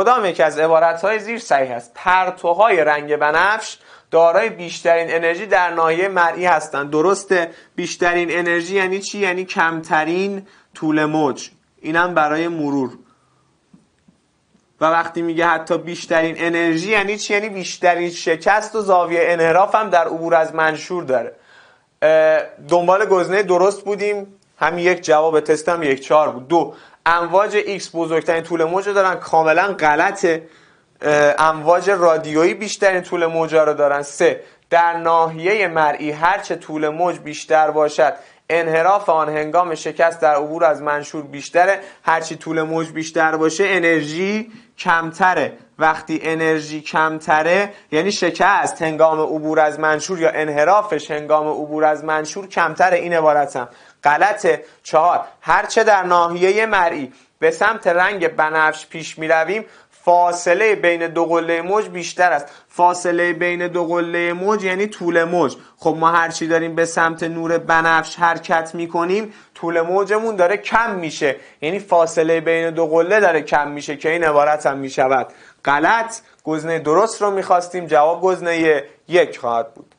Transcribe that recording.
کدام یک از های زیر صحیح است پرتوهای رنگ بنفش دارای بیشترین انرژی در ناحیه مرئی هستند درسته بیشترین انرژی یعنی چی یعنی کمترین طول موج اینم برای مرور و وقتی میگه حتی بیشترین انرژی یعنی چی یعنی بیشترین شکست و زاویه انحراف هم در عبور از منشور داره دنبال گزینه درست بودیم هم یک جواب تستم یک چهار بود دو امواج X بزرگترین طول موج رو دارن کاملا غلطه امواج رادیویی بیشترین طول موج رو دارن سه در ناحیه مرئی هرچه طول موج بیشتر باشد انحراف آن هنگام شکست در عبور از منشور بیشتره هرچی طول موج بیشتر باشه انرژی کمتره وقتی انرژی کمتره یعنی شکست هنگام عبور از منشور یا انحرافش هنگام عبور از منشور کمتره این عبارتم غلطه چهار هرچه در ناحیه مرئی به سمت رنگ بنفش پیش می رویم فاصله بین دو قله موج بیشتر است فاصله بین دو قله موج یعنی طول موج خب ما هرچی داریم به سمت نور بنفش حرکت می کنیم طول موجمون داره کم میشه یعنی فاصله بین دو قله داره کم میشه که این عبارت هم شود غلط گزینه درست رو میخواستیم جواب گزینه یک خواهد بود